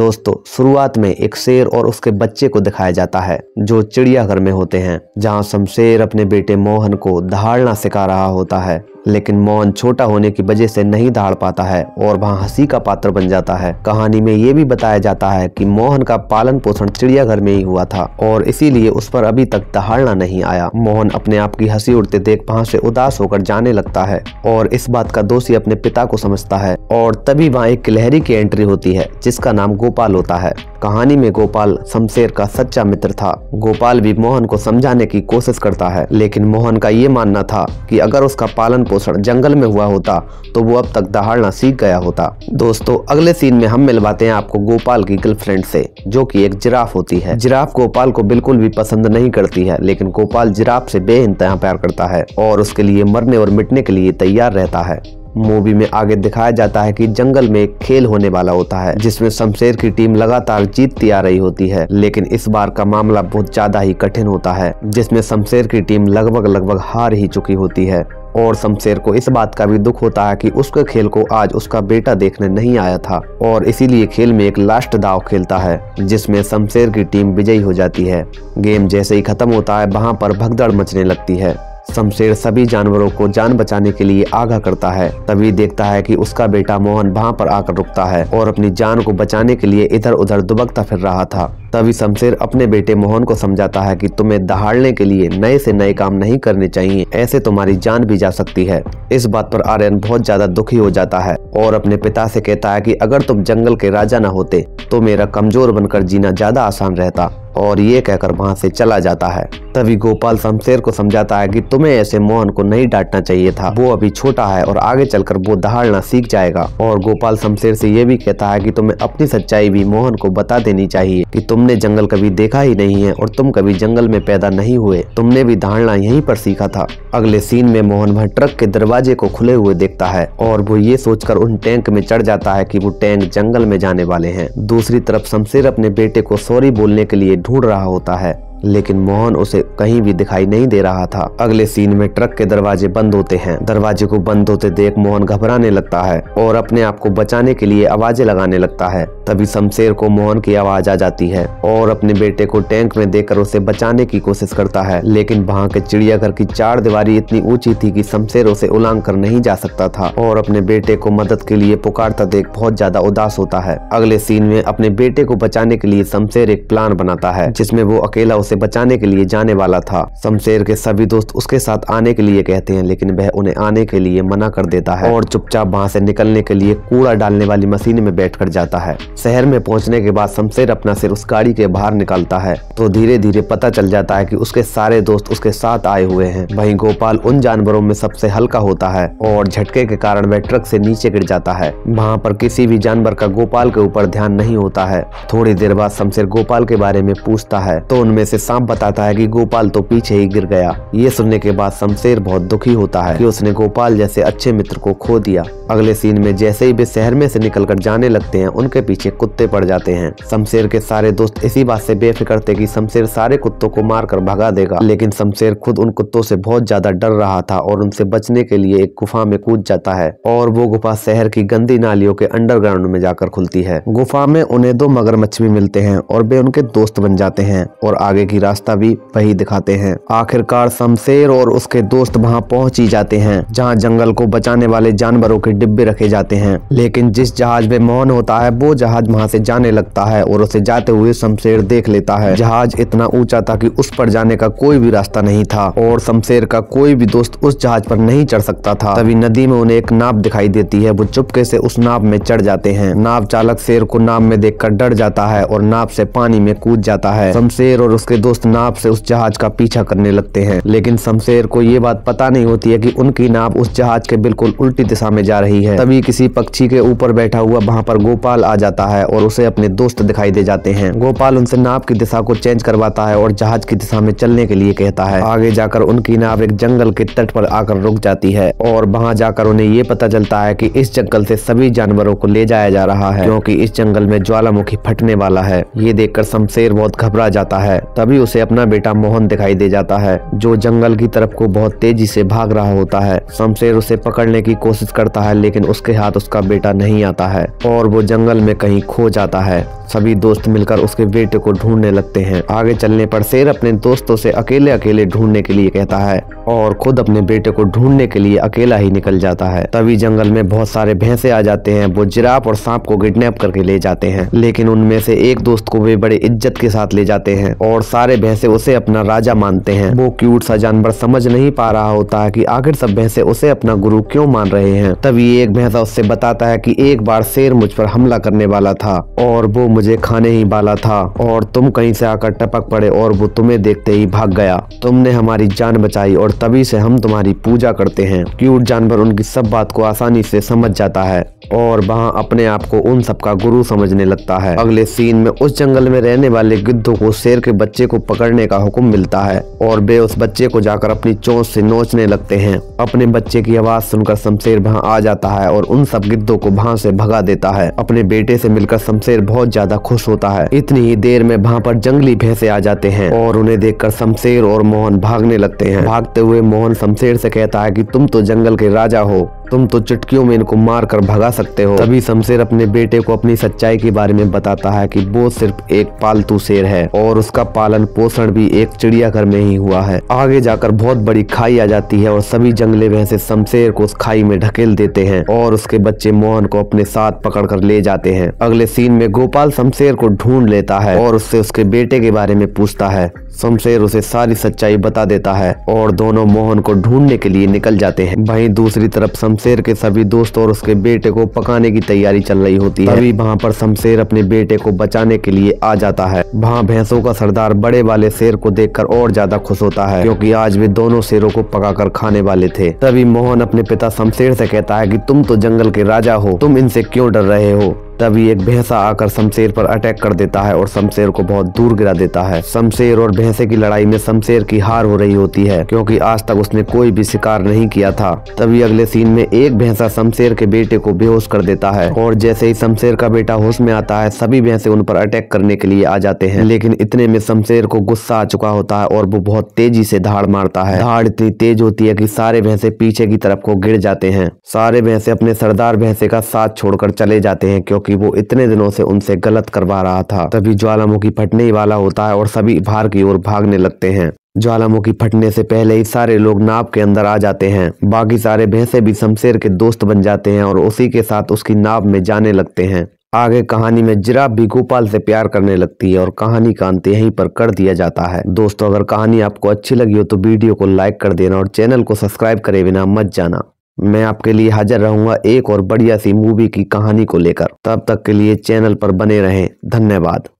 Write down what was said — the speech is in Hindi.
दोस्तों शुरुआत में एक शेर और उसके बच्चे को दिखाया जाता है जो चिड़ियाघर में होते हैं जहां शमशेर अपने बेटे मोहन को दहाड़ना सिखा रहा होता है लेकिन मौन छोटा होने की वजह से नहीं दहाड़ पाता है और वहाँ हंसी का पात्र बन जाता है कहानी में ये भी बताया जाता है कि मोहन का पालन पोषण चिड़ियाघर में ही हुआ था और इसीलिए उस पर अभी तक दहाड़ना नहीं आया मोहन अपने आप की हंसी उड़ते देख वहाँ से उदास होकर जाने लगता है और इस बात का दोषी अपने पिता को समझता है और तभी वहाँ एक गिलहरी की एंट्री होती है जिसका नाम गोपाल होता है कहानी में गोपाल शमशेर का सच्चा मित्र था गोपाल भी मोहन को समझाने की कोशिश करता है लेकिन मोहन का ये मानना था कि अगर उसका पालन पोषण जंगल में हुआ होता तो वो अब तक दहाड़ना सीख गया होता दोस्तों अगले सीन में हम मिलवाते हैं आपको गोपाल की गर्लफ्रेंड से जो की एक जिराफ होती है जिराफ गोपाल को बिल्कुल भी पसंद नहीं करती है लेकिन गोपाल जिराफ से बे प्यार करता है और उसके लिए मरने और मिटने के लिए तैयार रहता है मूवी में आगे दिखाया जाता है कि जंगल में एक खेल होने वाला होता है जिसमें शमशेर की टीम लगातार जीतती आ रही होती है लेकिन इस बार का मामला बहुत ज्यादा ही कठिन होता है जिसमें शमशेर की टीम लगभग लगभग हार ही चुकी होती है और शमशेर को इस बात का भी दुख होता है कि उसके खेल को आज उसका बेटा देखने नहीं आया था और इसीलिए खेल में एक लास्ट दाव खेलता है जिसमें शमशेर की टीम विजयी हो जाती है गेम जैसे ही खत्म होता है वहां पर भगदड़ मचने लगती है शमशेर सभी जानवरों को जान बचाने के लिए आगाह करता है तभी देखता है कि उसका बेटा मोहन वहाँ पर आकर रुकता है और अपनी जान को बचाने के लिए इधर उधर दुबकता फिर रहा था तभी शमशेर अपने बेटे मोहन को समझाता है कि तुम्हें दहाड़ने के लिए नए से नए काम नहीं करने चाहिए ऐसे तुम्हारी जान भी जा सकती है इस बात पर आर्यन बहुत ज्यादा दुखी हो जाता है और अपने पिता से कहता है कि अगर तुम जंगल के राजा न होते तो मेरा कमजोर बनकर जीना ज्यादा आसान रहता और ये कहकर वहाँ से चला जाता है तभी गोपाल शमशेर को समझाता है कि तुम्हें ऐसे मोहन को नहीं डांटना चाहिए था वो अभी छोटा है और आगे चलकर वो दहाड़ना सीख जाएगा और गोपाल शमशेर से ये भी कहता है कि तुम्हें अपनी सच्चाई भी मोहन को बता देनी चाहिए कि तुमने जंगल कभी देखा ही नहीं है और तुम कभी जंगल में पैदा नहीं हुए तुमने भी दहाड़ना यही पर सीखा था अगले सीन में मोहन वह ट्रक के दरवाजे को खुले हुए देखता है और वो ये सोचकर उन टैंक में चढ़ जाता है की वो टैंक जंगल में जाने वाले है दूसरी तरफ शमशेर अपने बेटे को सॉरी बोलने के लिए ढूंढ रहा होता है लेकिन मोहन उसे कहीं भी दिखाई नहीं दे रहा था अगले सीन में ट्रक के दरवाजे बंद होते हैं दरवाजे को बंद होते देख मोहन घबराने लगता है और अपने आप को बचाने के लिए आवाजें लगाने लगता है तभी शमशेर को मोहन की आवाज आ जाती है और अपने बेटे को टैंक में देकर उसे बचाने की कोशिश करता है लेकिन वहाँ के चिड़ियाघर की चार दीवारी इतनी ऊंची थी कि शमशेर उसे उलांग कर नहीं जा सकता था और अपने बेटे को मदद के लिए पुकारता देख बहुत ज्यादा उदास होता है अगले सीन में अपने बेटे को बचाने के लिए शमशेर एक प्लान बनाता है जिसमे वो अकेला उसे से बचाने के लिए जाने वाला था शमशेर के सभी दोस्त उसके साथ आने के लिए कहते हैं लेकिन वह उन्हें आने के लिए मना कर देता है और चुपचाप वहाँ से निकलने के लिए कूड़ा डालने वाली मशीन में बैठ कर जाता है शहर में पहुँचने के बाद शमशेर अपना सिर उस गाड़ी के बाहर निकालता है तो धीरे धीरे पता चल जाता है की उसके सारे दोस्त उसके साथ आए हुए हैं वही गोपाल उन जानवरों में सबसे हल्का होता है और झटके के कारण वह ट्रक से नीचे गिर जाता है वहाँ पर किसी भी जानवर का गोपाल के ऊपर ध्यान नहीं होता है थोड़ी देर बाद शमशेर गोपाल के बारे में पूछता है तो उनमें से सांप बताता है कि गोपाल तो पीछे ही गिर गया ये सुनने के बाद शमशेर बहुत दुखी होता है कि उसने गोपाल जैसे अच्छे मित्र को खो दिया अगले सीन में जैसे ही वे शहर में से निकलकर जाने लगते हैं उनके पीछे कुत्ते पड़ जाते हैं शमशेर के सारे दोस्त इसी बात से बेफिक्र थे कि शमशेर सारे कुत्तों को मारकर भगा देगा लेकिन शमशेर खुद उन कुत्तों से बहुत ज्यादा डर रहा था और उनसे बचने के लिए एक गुफा में कूद जाता है और वो गुफा शहर की गंदी नालियों के अंडरग्राउंड में जाकर खुलती है गुफा में उन्हें दो मगरमच्छ भी मिलते हैं और वे उनके दोस्त बन जाते हैं और आगे की की रास्ता भी वही दिखाते हैं आखिरकार शमशेर और उसके दोस्त वहाँ पहुँच ही जाते हैं जहाँ जंगल को बचाने वाले जानवरों के डिब्बे रखे जाते हैं लेकिन जिस जहाज में मोहन होता है वो जहाज वहाँ से जाने लगता है और उसे जाते हुए शमशेर देख लेता है जहाज इतना ऊंचा था कि उस पर जाने का कोई भी रास्ता नहीं था और शमशेर का कोई भी दोस्त उस जहाज पर नहीं चढ़ सकता था तभी नदी में उन्हें एक नाव दिखाई देती है वो चुपके से उस नाव में चढ़ जाते हैं नाव चालक शेर को नाव में देखकर डर जाता है और नाव से पानी में कूद जाता है शमशेर और उसके उसके दोस्त नाप से उस जहाज का पीछा करने लगते हैं लेकिन शमशेर को ये बात पता नहीं होती है कि उनकी नाप उस जहाज के बिल्कुल उल्टी दिशा में जा रही है तभी किसी पक्षी के ऊपर बैठा हुआ वहाँ पर गोपाल आ जाता है और उसे अपने दोस्त दिखाई दे जाते हैं गोपाल उनसे नाप की दिशा को चेंज करवाता है और जहाज की दिशा में चलने के लिए कहता है आगे जाकर उनकी नाव एक जंगल के तट पर आकर रुक जाती है और वहाँ जाकर उन्हें ये पता चलता है की इस जंगल से सभी जानवरों को ले जाया जा रहा है क्योंकि इस जंगल में ज्वालामुखी फटने वाला है ये देखकर शमशेर बहुत घबरा जाता है तभी उसे अपना बेटा मोहन दिखाई दे जाता है जो जंगल की तरफ को बहुत तेजी से भाग रहा होता है शमशेर उसे पकड़ने की कोशिश करता है लेकिन उसके हाथ उसका बेटा नहीं आता है और वो जंगल में कहीं खो जाता है सभी दोस्त मिलकर उसके बेटे को ढूंढने लगते हैं आगे चलने पर शेर अपने दोस्तों से अकेले अकेले ढूंढने के लिए कहता है और खुद अपने बेटे को ढूंढने के लिए अकेला ही निकल जाता है तभी जंगल में बहुत सारे भैंसे आ जाते हैं वो जिराफ और सांप को किडनैप करके ले जाते हैं लेकिन उनमें से एक दोस्त को वे बड़े इज्जत के साथ ले जाते हैं और सारे भैंसे उसे अपना राजा मानते हैं वो क्यूट सा जानवर समझ नहीं पा रहा होता है कि आखिर सब भैंसे उसे अपना गुरु क्यों मान रहे हैं तभी एक भैंसा उससे बताता है कि एक बार शेर मुझ पर हमला करने वाला था और वो मुझे खाने ही वाला था और तुम कहीं से आकर टपक पड़े और वो तुम्हें देखते ही भाग गया तुमने हमारी जान बचाई और तभी से हम तुम्हारी पूजा करते हैं क्यूट जानवर उनकी सब बात को आसानी से समझ जाता है और वहाँ अपने आप को उन सबका गुरु समझने लगता है अगले सीन में उस जंगल में रहने वाले गिद्धों को शेर के बच्चे बच्चे को पकड़ने का हुक्म मिलता है और वे उस बच्चे को जाकर अपनी चोंच से नोचने लगते हैं अपने बच्चे की आवाज सुनकर शमशेर वहाँ आ जाता है और उन सब गिद्धों को वहाँ से भगा देता है अपने बेटे से मिलकर शमशेर बहुत ज्यादा खुश होता है इतनी ही देर में वहाँ पर जंगली भैंसे आ जाते हैं और उन्हें देखकर शमशेर और मोहन भागने लगते हैं भागते हुए मोहन शमशेर से कहता है कि तुम तो जंगल के राजा हो तुम तो चुटकियों में इनको मार कर भगा सकते हो तभी शमशेर अपने बेटे को अपनी सच्चाई के बारे में बताता है कि वो सिर्फ एक पालतू शेर है और उसका पालन पोषण भी एक चिड़ियाघर में ही हुआ है आगे जाकर बहुत बड़ी खाई आ जाती है और सभी जंगले भैंसे शमशेर को उस खाई में ढकेल देते हैं और उसके बच्चे मोहन को अपने साथ पकड़ कर ले जाते हैं अगले सीन में गोपाल शमशेर को ढूंढ लेता है और उससे उसके बेटे के बारे में पूछता है शमशेर उसे सारी सच्चाई बता देता है और दोनों मोहन को ढूंढने के लिए निकल जाते हैं वहीं दूसरी तरफ शमशेर शमशेर के सभी दोस्त और उसके बेटे को पकाने की तैयारी चल रही होती है तभी वहाँ पर शमशेर अपने बेटे को बचाने के लिए आ जाता है वहाँ भैंसों का सरदार बड़े वाले शेर को देख और ज्यादा खुश होता है क्योंकि आज वे दोनों शेरों को पका खाने वाले थे तभी मोहन अपने पिता शमशेर से कहता है कि तुम तो जंगल के राजा हो तुम इनसे क्यों डर रहे हो तभी एक भैंसा आकर शमशेर पर अटैक कर देता है और शमशेर को बहुत दूर गिरा देता है शमशेर और भैंसे की लड़ाई में शमशेर की हार हो रही होती है क्योंकि आज तक उसने कोई भी शिकार नहीं किया था तभी अगले सीन में एक भैंसा शमशेर के बेटे को बेहोश कर देता है और जैसे ही शमशेर का बेटा होश में आता है सभी भैंसे उन पर अटैक करने के लिए आ जाते हैं लेकिन इतने में शमशेर को गुस्सा आ चुका होता है और वो बहुत तेजी से धाड़ मारता है धाड़ इतनी तेज होती है की सारे भैंसे पीछे की तरफ को गिर जाते हैं सारे भैंसे अपने सरदार भैंसे का साथ छोड़कर चले जाते हैं क्योंकि क्योंकि वो इतने दिनों से उनसे गलत करवा रहा था तभी ज्वालामुखी फटने ही वाला होता है और सभी बाहर की ओर भागने लगते हैं ज्वालामुखी फटने से पहले ही सारे लोग नाव के अंदर आ जाते हैं बाकी सारे भैंसे भी शमशेर के दोस्त बन जाते हैं और उसी के साथ उसकी नाव में जाने लगते हैं आगे कहानी में जिराब भी गोपाल से प्यार करने लगती है और कहानी का अंत यहीं पर कर दिया जाता है दोस्तों अगर कहानी आपको अच्छी लगी हो तो वीडियो को लाइक कर देना और चैनल को सब्सक्राइब करे बिना मत जाना मैं आपके लिए हाजिर रहूंगा एक और बढ़िया सी मूवी की कहानी को लेकर तब तक के लिए चैनल पर बने रहें धन्यवाद